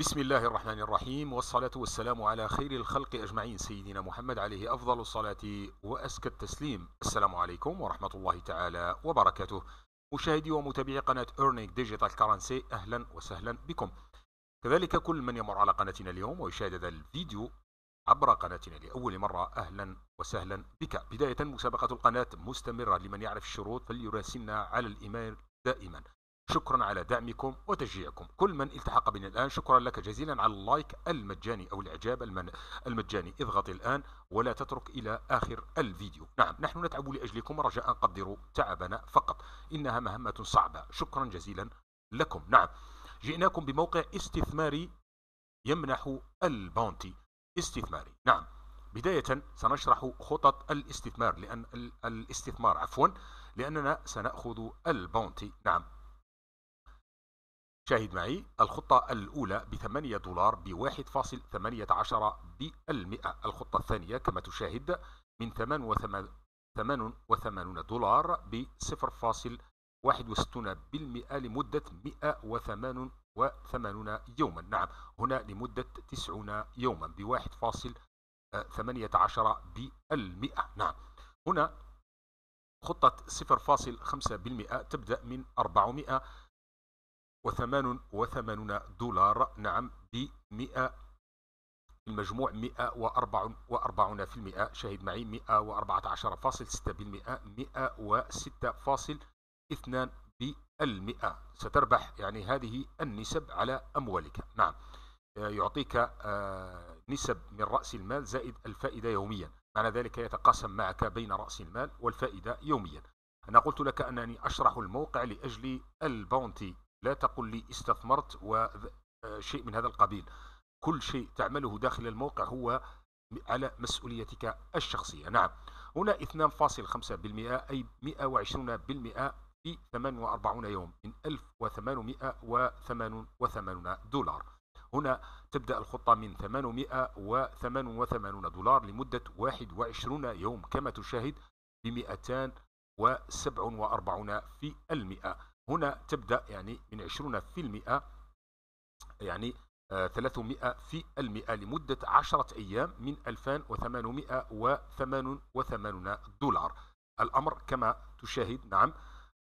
بسم الله الرحمن الرحيم والصلاة والسلام على خير الخلق أجمعين سيدنا محمد عليه أفضل الصلاة وأزكى التسليم السلام عليكم ورحمة الله تعالى وبركاته مشاهدي ومتابعي قناة Earning Digital Currency أهلا وسهلا بكم كذلك كل من يمر على قناتنا اليوم ويشاهد هذا الفيديو عبر قناتنا لأول مرة أهلا وسهلا بك بداية مسابقة القناة مستمرة لمن يعرف الشروط فليراسلنا على الإيميل دائما شكرا على دعمكم وتشجيعكم كل من التحق بنا الآن شكرا لك جزيلا على اللايك المجاني أو الإعجاب المجاني اضغط الآن ولا تترك إلى آخر الفيديو نعم نحن نتعب لأجلكم رجاء قدروا تعبنا فقط إنها مهمة صعبة شكرا جزيلا لكم نعم جئناكم بموقع استثماري يمنح الباونتي استثماري نعم بداية سنشرح خطط الاستثمار لأن الاستثمار عفوا لأننا سنأخذ الباونتي نعم شاهد معي الخطة الأولى ب 8 دولار ب 1.18 بالمئة الخطة الثانية كما تشاهد من 88 دولار ب 0.61 بالمئة لمدة 188 يوما نعم هنا لمدة 90 يوما ب 1.18 آه، بالمئة نعم هنا خطة 0.5% تبدأ من 400 وثمان وثمانون دولار نعم بمئة المجموع 144 في المئة شاهد معي 114.6% 106.2 بالمئة ستربح يعني هذه النسب على أموالك نعم يعطيك آه، نسب من رأس المال زائد الفائدة يوميا معنى ذلك يتقاسم معك بين رأس المال والفائدة يوميا أنا قلت لك أنني أشرح الموقع لأجل البونتي لا تقل لي استثمرت وشيء آه، من هذا القبيل كل شيء تعمله داخل الموقع هو على مسؤوليتك الشخصية نعم هنا 2.5% أي 120% في 48 يوم من 1888 دولار هنا تبدأ الخطة من 888 دولار لمدة 21 يوم كما تشاهد ب 247 في المئة هنا تبدأ يعني من 20 في المئة يعني 300 آه، في المئة لمدة 10 أيام من 2888 دولار الأمر كما تشاهد نعم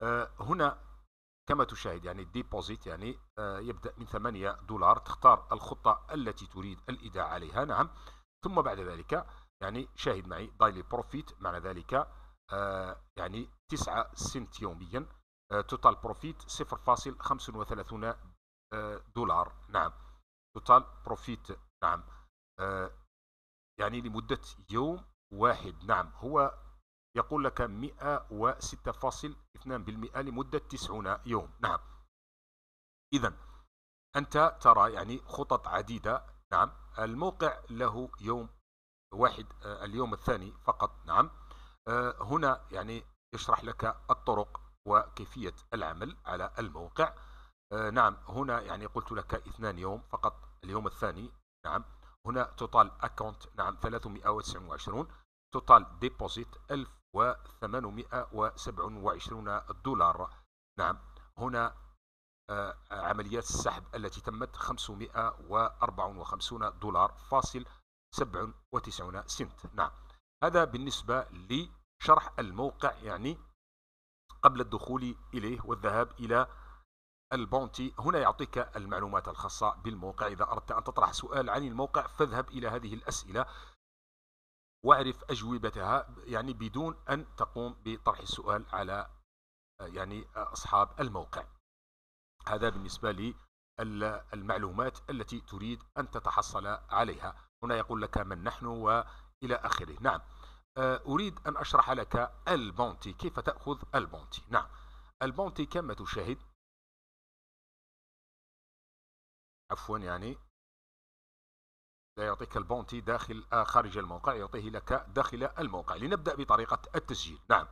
آه، هنا كما تشاهد يعني الديبوزيت يعني آه، يبدأ من 8 دولار تختار الخطة التي تريد الإيداع عليها نعم ثم بعد ذلك يعني شاهد معي دايلي بروفيت معنى ذلك يعني 9 سنت يوميا توتال بروفيت 0.35 دولار نعم توتال بروفيت نعم آه، يعني لمدة يوم واحد نعم هو يقول لك 106.2% لمدة 90 يوم نعم إذا أنت ترى يعني خطط عديدة نعم الموقع له يوم واحد آه، اليوم الثاني فقط نعم آه، هنا يعني يشرح لك الطرق وكيفية العمل على الموقع آه نعم هنا يعني قلت لك اثنان يوم فقط اليوم الثاني نعم هنا توتال اكونت نعم 329 توتال ديبوزيت 1827 دولار نعم هنا آه عمليات السحب التي تمت 554 دولار فاصل 97 سنت نعم هذا بالنسبة لشرح الموقع يعني قبل الدخول إليه والذهاب إلى البونتي هنا يعطيك المعلومات الخاصة بالموقع إذا أردت أن تطرح سؤال عن الموقع فاذهب إلى هذه الأسئلة واعرف أجوبتها يعني بدون أن تقوم بطرح السؤال على يعني أصحاب الموقع هذا بالنسبة للمعلومات التي تريد أن تتحصل عليها هنا يقول لك من نحن وإلى آخره نعم آه، أريد أن أشرح لك البونتي كيف تأخذ البونتي نعم البونتي كما تشاهد عفوا يعني لا يعطيك البونتي داخل آه، خارج الموقع يعطيه لك داخل الموقع لنبدأ بطريقة التسجيل نعم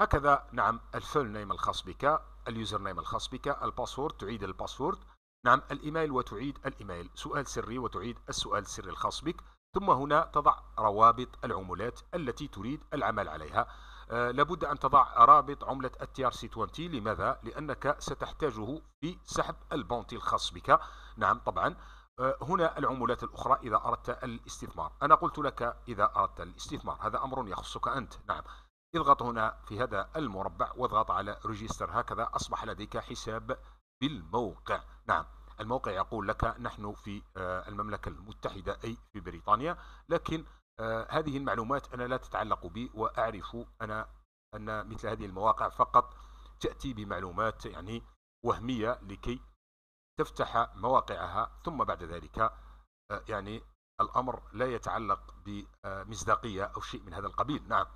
هكذا نعم الفول نيم الخاص بك اليوزر نيم الخاص بك الباسورد تعيد الباسورد نعم الإيميل وتعيد الإيميل سؤال سري وتعيد السؤال السري الخاص بك ثم هنا تضع روابط العملات التي تريد العمل عليها آه، لابد أن تضع رابط عملة التي ار سي 20 لماذا؟ لأنك ستحتاجه في سحب البونتي الخاص بك نعم طبعا آه، هنا العملات الأخرى إذا أردت الاستثمار أنا قلت لك إذا أردت الاستثمار هذا أمر يخصك أنت نعم اضغط هنا في هذا المربع واضغط على ريجيستر هكذا أصبح لديك حساب بالموقع نعم الموقع يقول لك نحن في آه، المملكة المتحدة أي في بريطانيا لكن آه، هذه المعلومات أنا لا تتعلق بي وأعرف أنا أن مثل هذه المواقع فقط تأتي بمعلومات يعني وهمية لكي تفتح مواقعها ثم بعد ذلك آه، يعني الأمر لا يتعلق بمصداقية أو شيء من هذا القبيل نعم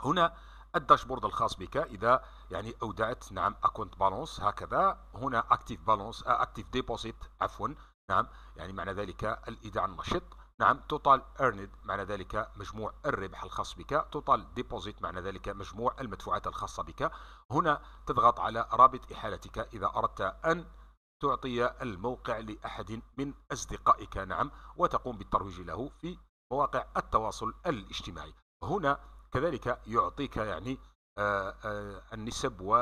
هنا الداشبورد الخاص بك اذا يعني اودعت نعم اكونت بالانس هكذا هنا اكتيف بالانس اكتيف ديبوزيت عفوا نعم يعني معنى ذلك الايداع النشط نعم توتال ارند معنى ذلك مجموع الربح الخاص بك توتال ديبوزيت معنى ذلك مجموع المدفوعات الخاصة بك هنا تضغط على رابط إحالتك إذا أردت أن تعطي الموقع لأحد من أصدقائك نعم وتقوم بالترويج له في مواقع التواصل الاجتماعي هنا كذلك يعطيك يعني آه، آه، النسب و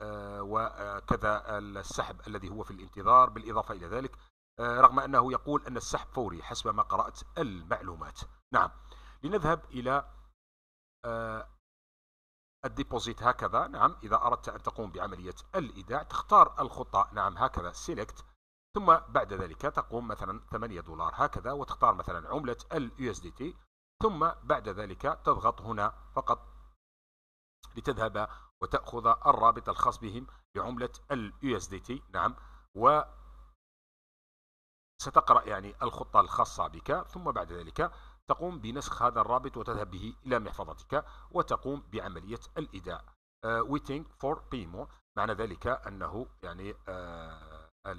آه، وكذا السحب الذي هو في الانتظار بالإضافة إلى ذلك رغم أنه يقول أن السحب فوري حسب ما قرأت المعلومات نعم لنذهب إلى الديبوزيت هكذا نعم إذا أردت أن تقوم بعملية الإيداع تختار الخطة نعم هكذا سيلكت ثم بعد ذلك تقوم مثلا 8 دولار هكذا وتختار مثلا عملة اليو اس دي تي ثم بعد ذلك تضغط هنا فقط لتذهب وتأخذ الرابط الخاص بهم بعملة الـ USDT نعم و ستقرأ يعني الخطة الخاصة بك ثم بعد ذلك تقوم بنسخ هذا الرابط وتذهب به إلى محفظتك وتقوم بعملية الإيداع uh, آه، waiting for payment معنى ذلك أنه يعني uh,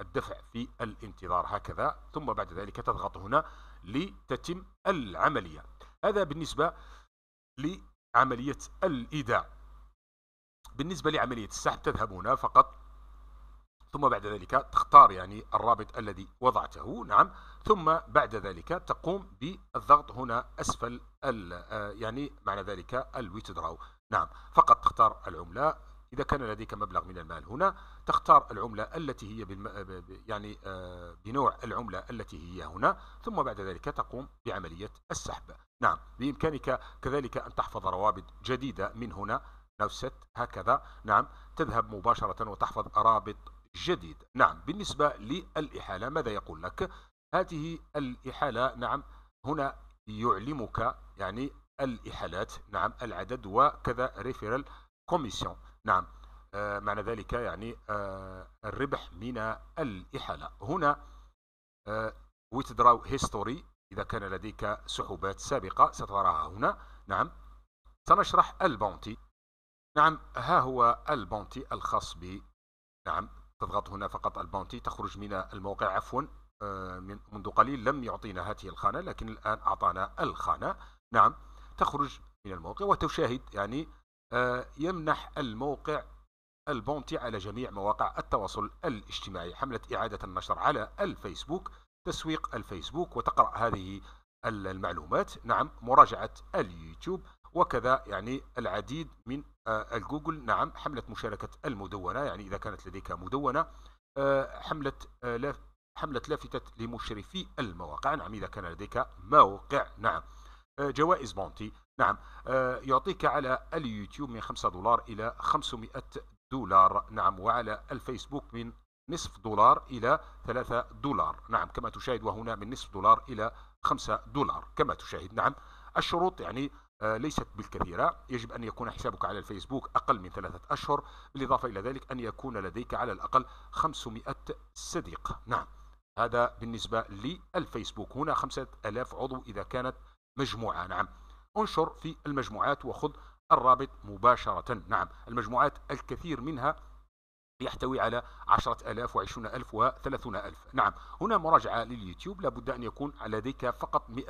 الدفع في الانتظار هكذا ثم بعد ذلك تضغط هنا لتتم العملية هذا بالنسبة لعملية الإيداع بالنسبة لعملية السحب تذهب هنا فقط ثم بعد ذلك تختار يعني الرابط الذي وضعته نعم ثم بعد ذلك تقوم بالضغط هنا أسفل آه، يعني معنى ذلك الويتدراو نعم فقط تختار العملة إذا كان لديك مبلغ من المال هنا تختار العملة التي هي بالم... يعني آه، بنوع العملة التي هي هنا ثم بعد ذلك تقوم بعملية السحب نعم بإمكانك كذلك أن تحفظ روابط جديدة من هنا نفست هكذا نعم تذهب مباشرة وتحفظ رابط جديد نعم بالنسبة للإحالة ماذا يقول لك هذه الإحالة نعم هنا يعلمك يعني الإحالات نعم العدد وكذا ريفيرال كوميسيون نعم آه، معنى ذلك يعني آه، الربح من الإحالة هنا آه، withdraw history إذا كان لديك سحوبات سابقة ستراها هنا نعم سنشرح البونتي نعم ها هو البونتي الخاص ب نعم تضغط هنا فقط البونتي تخرج من الموقع عفوا من منذ قليل لم يعطينا هذه الخانة لكن الآن أعطانا الخانة نعم تخرج من الموقع وتشاهد يعني آه، يمنح الموقع البونتي على جميع مواقع التواصل الاجتماعي حملة إعادة النشر على الفيسبوك تسويق الفيسبوك وتقرأ هذه المعلومات نعم مراجعة اليوتيوب وكذا يعني العديد من آه، الجوجل نعم حملة مشاركة المدونة يعني إذا كانت لديك مدونة حملة آه، حملة لافتة لمشرفي المواقع نعم إذا كان لديك موقع نعم آه، جوائز بونتي نعم آه، يعطيك على اليوتيوب من 5 دولار إلى 500 دولار نعم وعلى الفيسبوك من نصف دولار إلى 3 دولار نعم كما تشاهد وهنا من نصف دولار إلى 5 دولار كما تشاهد نعم الشروط يعني آه، ليست بالكثيرة يجب أن يكون حسابك على الفيسبوك أقل من ثلاثة أشهر بالإضافة إلى ذلك أن يكون لديك على الأقل 500 صديق نعم هذا بالنسبة للفيسبوك هنا 5000 عضو إذا كانت مجموعة نعم انشر في المجموعات وخذ الرابط مباشرة نعم المجموعات الكثير منها يحتوي على 10000 و20000 و30000 نعم هنا مراجعة لليوتيوب لابد أن يكون لديك فقط 100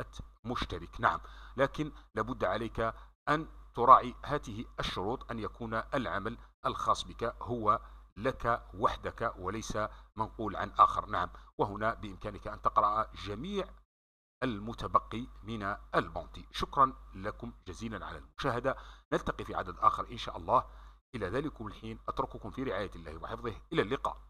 مشترك نعم لكن لابد عليك أن تراعي هذه الشروط أن يكون العمل الخاص بك هو لك وحدك وليس منقول عن آخر نعم وهنا بإمكانك أن تقرأ جميع المتبقي من البونتي شكرا لكم جزيلا على المشاهدة نلتقي في عدد آخر إن شاء الله إلى ذلكم الحين أترككم في رعاية الله وحفظه إلى اللقاء